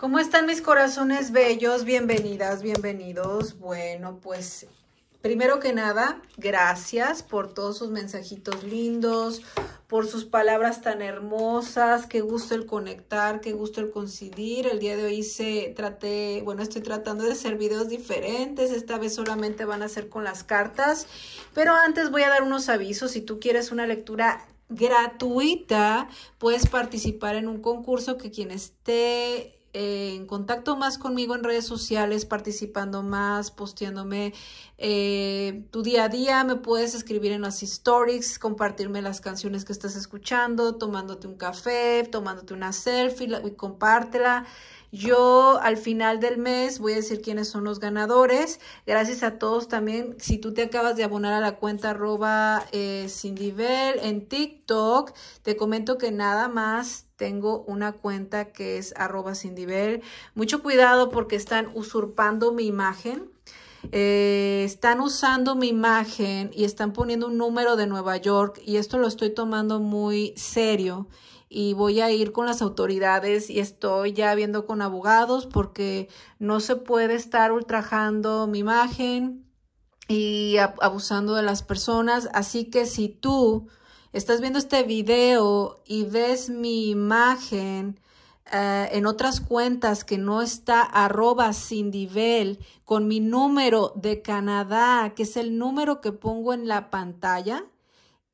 ¿Cómo están mis corazones bellos? Bienvenidas, bienvenidos. Bueno, pues primero que nada, gracias por todos sus mensajitos lindos, por sus palabras tan hermosas. Qué gusto el conectar, qué gusto el coincidir. El día de hoy se traté, bueno, estoy tratando de hacer videos diferentes. Esta vez solamente van a ser con las cartas. Pero antes voy a dar unos avisos. Si tú quieres una lectura gratuita, puedes participar en un concurso que quien esté eh, en contacto más conmigo en redes sociales, participando más, posteándome eh, tu día a día, me puedes escribir en las stories, compartirme las canciones que estás escuchando, tomándote un café, tomándote una selfie y compártela. Yo al final del mes voy a decir quiénes son los ganadores. Gracias a todos también. Si tú te acabas de abonar a la cuenta arroba eh, en TikTok, te comento que nada más tengo una cuenta que es arroba sin Mucho cuidado porque están usurpando mi imagen. Eh, están usando mi imagen y están poniendo un número de Nueva York y esto lo estoy tomando muy serio y voy a ir con las autoridades y estoy ya viendo con abogados porque no se puede estar ultrajando mi imagen y abusando de las personas. Así que si tú estás viendo este video y ves mi imagen, eh, en otras cuentas que no está arroba sin nivel con mi número de Canadá, que es el número que pongo en la pantalla,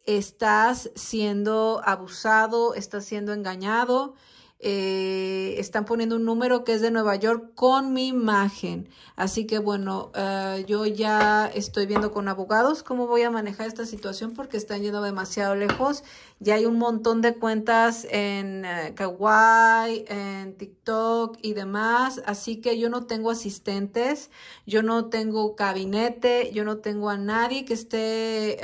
estás siendo abusado, estás siendo engañado, eh, están poniendo un número que es de Nueva York con mi imagen. Así que bueno, eh, yo ya estoy viendo con abogados cómo voy a manejar esta situación porque están yendo demasiado lejos. Ya hay un montón de cuentas en eh, Kawaii, en TikTok y demás. Así que yo no tengo asistentes, yo no tengo gabinete, yo no tengo a nadie que esté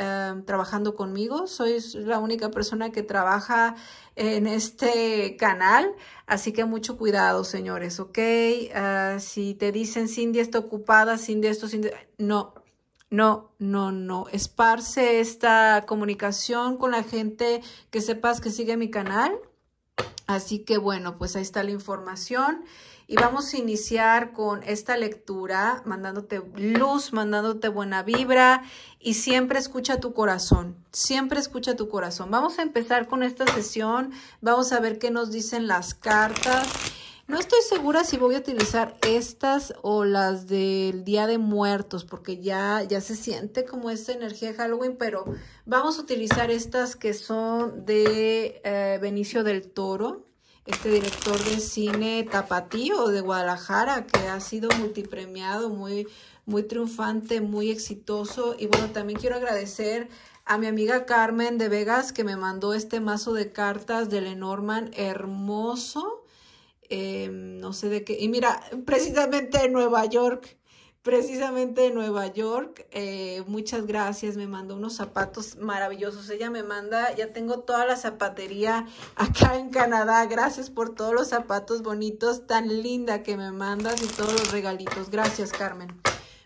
trabajando conmigo. Soy la única persona que trabaja en este canal. Así que mucho cuidado, señores, ¿ok? Ah, si te dicen Cindy está ocupada, Cindy esto, Cindy... No, no, no, no. Esparce esta comunicación con la gente que sepas que sigue mi canal. Así que bueno, pues ahí está la información. Y vamos a iniciar con esta lectura, mandándote luz, mandándote buena vibra y siempre escucha tu corazón, siempre escucha tu corazón. Vamos a empezar con esta sesión, vamos a ver qué nos dicen las cartas. No estoy segura si voy a utilizar estas o las del Día de Muertos, porque ya, ya se siente como esta energía de Halloween, pero vamos a utilizar estas que son de eh, Benicio del Toro este director de cine Tapatío de Guadalajara, que ha sido multipremiado, muy, muy triunfante, muy exitoso. Y bueno, también quiero agradecer a mi amiga Carmen de Vegas, que me mandó este mazo de cartas de Lenormand hermoso. Em, no sé de qué. Y mira, precisamente en Nueva York precisamente de Nueva York. Eh, muchas gracias, me mandó unos zapatos maravillosos. Ella me manda, ya tengo toda la zapatería acá en Canadá. Gracias por todos los zapatos bonitos, tan linda que me mandas y todos los regalitos. Gracias, Carmen.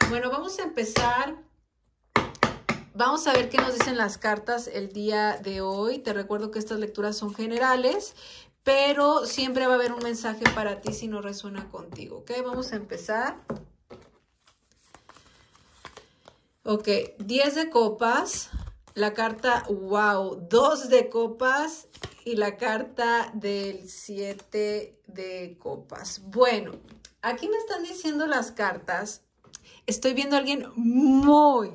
Bueno, vamos a empezar. Vamos a ver qué nos dicen las cartas el día de hoy. Te recuerdo que estas lecturas son generales, pero siempre va a haber un mensaje para ti si no resuena contigo, ¿ok? Vamos a empezar. Ok, 10 de copas, la carta, wow, 2 de copas y la carta del 7 de copas. Bueno, aquí me están diciendo las cartas. Estoy viendo a alguien muy,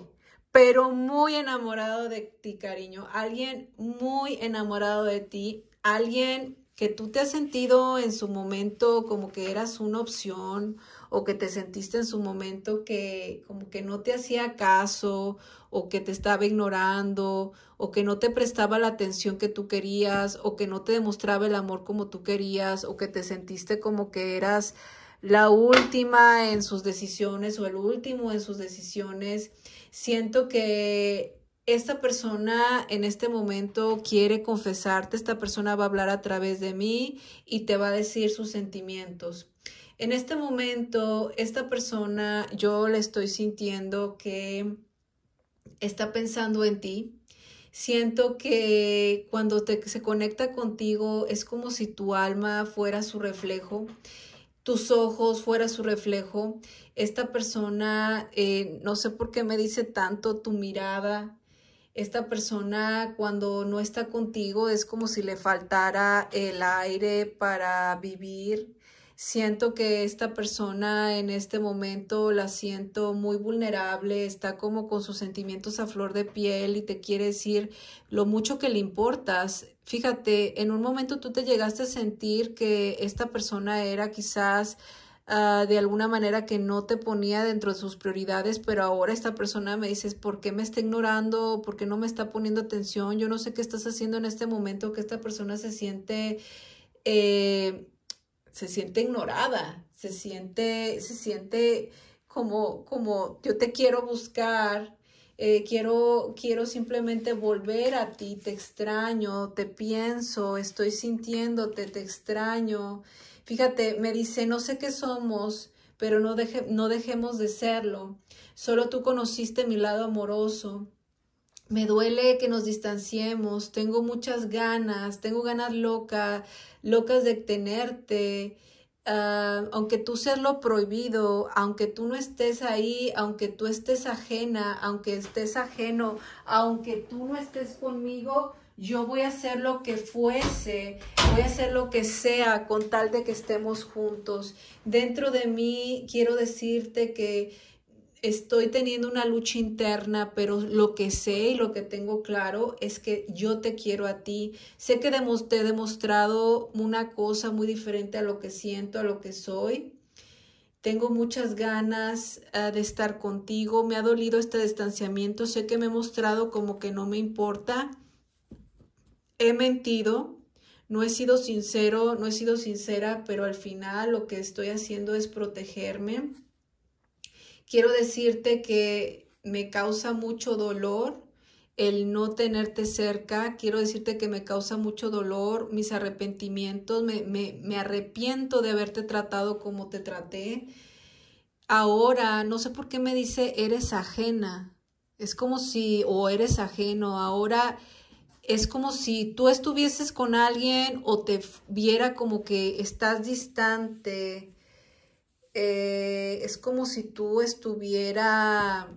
pero muy enamorado de ti, cariño. Alguien muy enamorado de ti. Alguien que tú te has sentido en su momento como que eras una opción o que te sentiste en su momento que como que no te hacía caso o que te estaba ignorando o que no te prestaba la atención que tú querías o que no te demostraba el amor como tú querías o que te sentiste como que eras la última en sus decisiones o el último en sus decisiones. Siento que esta persona en este momento quiere confesarte, esta persona va a hablar a través de mí y te va a decir sus sentimientos en este momento esta persona yo le estoy sintiendo que está pensando en ti. Siento que cuando te, se conecta contigo es como si tu alma fuera su reflejo, tus ojos fuera su reflejo. Esta persona, eh, no sé por qué me dice tanto tu mirada. Esta persona cuando no está contigo es como si le faltara el aire para vivir siento que esta persona en este momento la siento muy vulnerable, está como con sus sentimientos a flor de piel y te quiere decir lo mucho que le importas. Fíjate, en un momento tú te llegaste a sentir que esta persona era quizás ah, de alguna manera que no te ponía dentro de sus prioridades, pero ahora esta persona me dices, ¿por qué me está ignorando? ¿Por qué no me está poniendo atención? Yo no sé qué estás haciendo en este momento, que esta persona se siente eh, se siente ignorada, se siente, se siente como, como yo te quiero buscar, eh, quiero, quiero simplemente volver a ti, te extraño, te pienso, estoy sintiéndote, te extraño. Fíjate, me dice, no sé qué somos, pero no, no dejemos de serlo. Solo tú conociste mi lado amoroso me duele que nos distanciemos, tengo muchas ganas, tengo ganas locas, locas de tenerte, ah, aunque tú seas lo prohibido, aunque tú no estés ahí, aunque tú estés ajena, aunque estés ajeno, aunque tú no estés conmigo, yo voy a hacer lo que fuese, voy a hacer lo que sea con tal de que estemos juntos. Dentro de mí quiero decirte que estoy teniendo una lucha interna, pero lo que sé y lo que tengo claro es que yo te quiero a ti. Sé que te he demostrado una cosa muy diferente a lo que siento, a lo que soy. Tengo muchas ganas ah, de estar contigo. Me ha dolido este distanciamiento. Sé que me he mostrado como que no me importa. He mentido. No he sido sincero, no he sido sincera, pero al final lo que estoy haciendo es protegerme quiero decirte que me causa mucho dolor el no tenerte cerca. Quiero decirte que me causa mucho dolor, mis arrepentimientos, me, arrepiento de haberte tratado como te traté. Ahora, no sé por qué me dice, eres ajena. Es como si, o eres ajeno, ahora es como si tú estuvieses con alguien o te viera como que estás distante eh, es como si tú estuviera,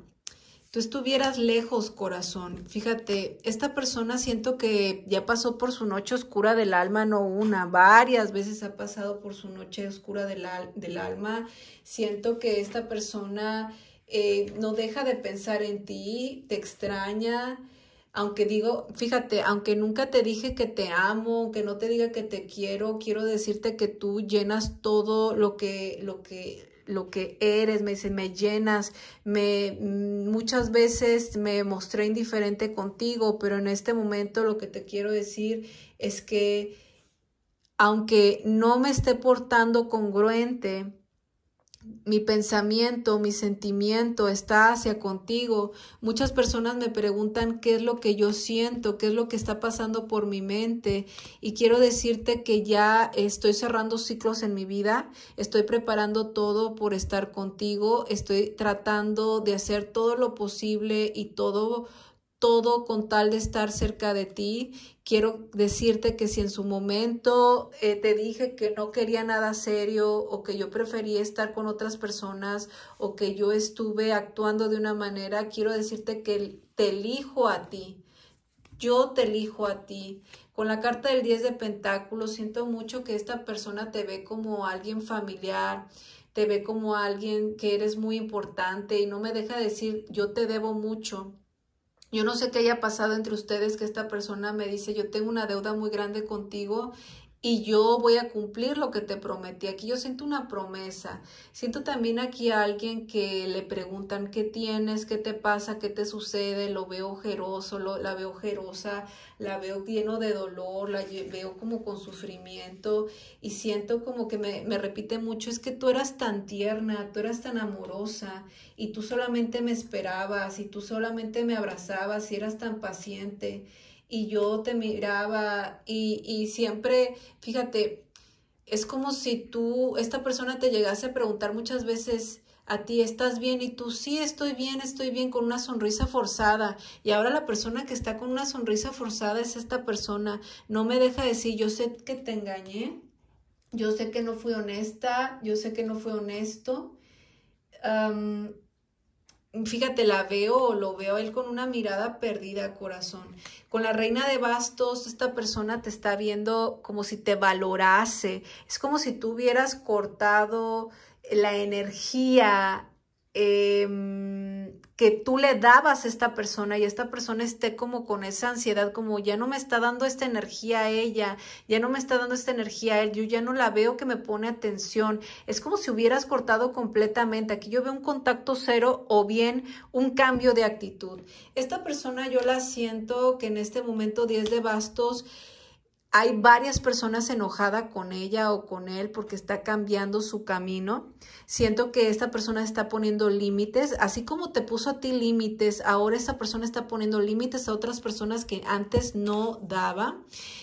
tú estuvieras lejos, corazón. Fíjate, esta persona siento que ya pasó por su noche oscura del alma, no una, varias veces ha pasado por su noche oscura del, alma. Siento que esta persona eh, no deja de pensar en ti, te extraña aunque digo, fíjate, aunque nunca te dije que te amo, aunque no te diga que te quiero, quiero decirte que tú llenas todo lo que, lo que, lo que eres, me me llenas, me mm, muchas veces me mostré indiferente contigo, pero en este momento lo que te quiero decir es que aunque no me esté portando congruente, mi pensamiento, mi sentimiento está hacia contigo. Muchas personas me preguntan qué es lo que yo siento, qué es lo que está pasando por mi mente. Y quiero decirte que ya estoy cerrando ciclos en mi vida, estoy preparando todo por estar contigo, estoy tratando de hacer todo lo posible y todo todo con tal de estar cerca de ti. Quiero decirte que si en su momento eh, te dije que no quería nada serio o que yo prefería estar con otras personas o que yo estuve actuando de una manera, quiero decirte que te elijo a ti. Yo te elijo a ti. Con la carta del 10 de Pentáculos, siento mucho que esta persona te ve como alguien familiar, te ve como alguien que eres muy importante y no me deja decir yo te debo mucho yo no sé qué haya pasado entre ustedes que esta persona me dice, yo tengo una deuda muy grande contigo y yo voy a cumplir lo que te prometí. Aquí yo siento una promesa. Siento también aquí a alguien que le preguntan qué tienes, qué te pasa, qué te sucede. Lo veo ojeroso, la veo ojerosa, la veo lleno de dolor, la veo como con sufrimiento y siento como que me, me repite mucho, es que tú eras tan tierna, tú eras tan amorosa y tú solamente me esperabas y tú solamente me abrazabas y eras tan paciente y yo te miraba y, siempre, fíjate, es como si tú, esta persona te llegase a preguntar muchas veces, a ti, estás bien y tú sí estoy bien, estoy bien con una sonrisa forzada. Y ahora la persona que está con una sonrisa forzada es esta persona. No me deja decir, yo sé que te engañé, yo sé que no fui honesta, yo sé que no fui honesto fíjate, la veo, lo veo él con una mirada perdida, corazón. Con la reina de bastos, esta persona te está viendo como si te valorase. Es como si tú hubieras cortado la energía em, que tú le dabas a esta persona y esta persona esté como con esa ansiedad, como ya no me está dando esta energía a ella, ya no me está dando esta energía a él, yo ya no la veo que me pone atención. Es como si hubieras cortado completamente. Aquí yo veo un contacto cero o bien un cambio de actitud. Esta persona yo la siento que en este momento 10 de bastos hay varias personas enojadas con ella o con él porque está cambiando su camino. Siento que esta persona está poniendo límites, así como te puso a ti límites, ahora esta persona está poniendo límites a otras personas que antes no daba.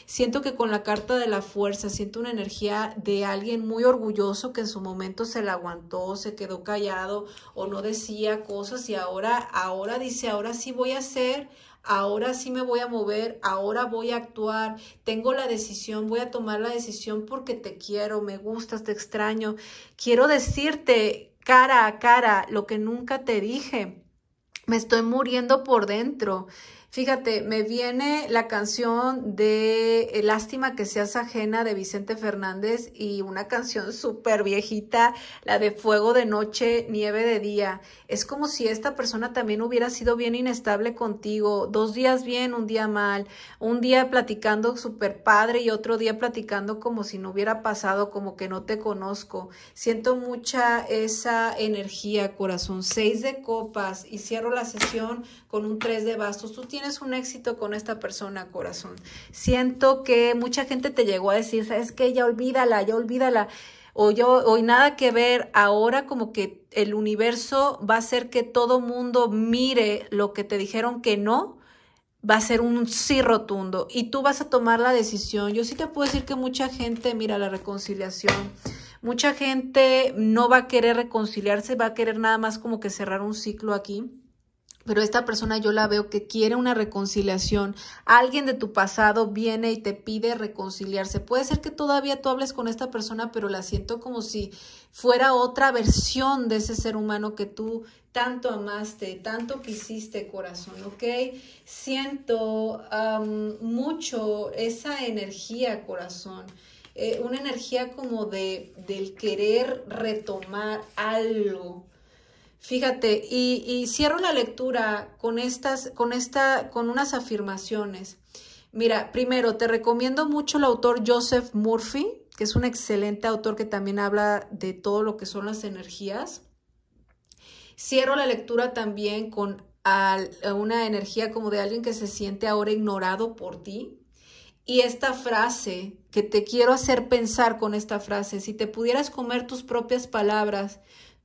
Siento que con la carta de la fuerza, siento una energía de alguien muy orgulloso que en su momento se la aguantó, se quedó callado o no decía cosas y ahora, ahora dice, ahora sí voy a hacer, ahora sí me voy a mover, ahora voy a actuar, tengo la decisión, voy a tomar la decisión porque te quiero, me gustas, te extraño. Quiero decirte cara a cara lo que nunca te dije. Me estoy muriendo por dentro. Fíjate, me viene la canción de eh, Lástima que seas ajena de Vicente Fernández y una canción súper viejita, la de Fuego de Noche, Nieve de Día. Es como si esta persona también hubiera sido bien inestable contigo, dos días bien, un día mal, un día platicando súper padre y otro día platicando como si no hubiera pasado, como que no te conozco. Siento mucha esa energía, corazón. Seis de copas y cierro la sesión con un tres de bastos. Tú es un éxito con esta persona, corazón. Siento que mucha gente te llegó a decir, sabes que ya olvídala, ya olvídala. O yo, hoy nada que ver, ahora como que el universo va a hacer que todo mundo mire lo que te dijeron que no, va a ser un sí rotundo y tú vas a tomar la decisión. Yo sí te puedo decir que mucha gente mira la reconciliación. Mucha gente no va a querer reconciliarse, va a querer nada más como que cerrar un ciclo aquí pero esta persona yo la veo que quiere una reconciliación. Alguien de tu pasado viene y te pide reconciliarse. Puede ser que todavía tú hables con esta persona, pero la siento como si fuera otra versión de ese ser humano que tú tanto amaste, tanto quisiste, corazón, ¿ok? Siento mucho esa energía, corazón. Eh, una energía como de del querer retomar algo Fíjate, y, cierro la lectura con estas, con esta, con unas afirmaciones. Mira, primero, te recomiendo mucho el autor Joseph Murphy, que es un excelente autor que también habla de todo lo que son las energías. Cierro la lectura también con una energía como de alguien que se siente ahora ignorado por ti. Y esta frase que te quiero hacer pensar con esta frase, si te pudieras comer tus propias palabras,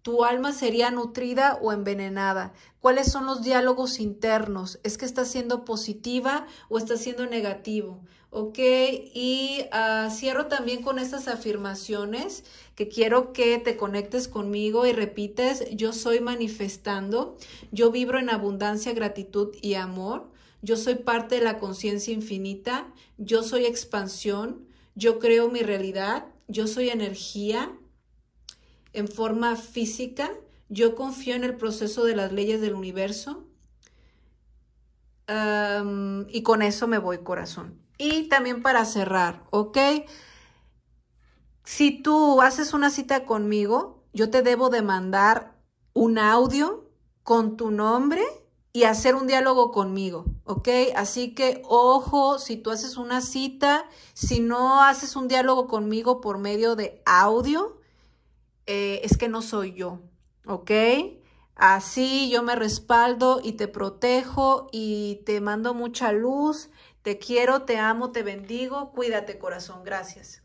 tu alma sería nutrida o envenenada. ¿Cuáles son los diálogos internos? ¿Es que está siendo positiva o está siendo negativo? ¿Ok? Y ah, cierro también con estas afirmaciones que quiero que te conectes conmigo y repites, yo soy manifestando, yo vibro en abundancia, gratitud y amor, yo soy parte de la conciencia infinita, yo soy expansión, yo creo mi realidad, yo soy energía, en forma física, yo confío en el proceso de las leyes del universo. y con eso me voy corazón. Y también para cerrar, ¿ok? Si tú haces una cita conmigo, yo te debo de mandar un audio con tu nombre y hacer un diálogo conmigo, ¿ok? Así que ojo, si tú haces una cita, si no haces un diálogo conmigo por medio de audio, eh, es que no soy yo, ¿ok? Así yo me respaldo y te protejo y te mando mucha luz. Te quiero, te amo, te bendigo. Cuídate, corazón. Gracias.